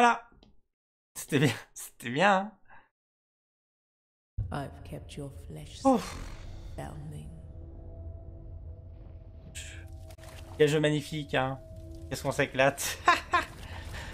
Voilà. C'était bien. C'était bien. Hein. Oh. Quel jeu magnifique, hein. Qu'est-ce qu'on s'éclate.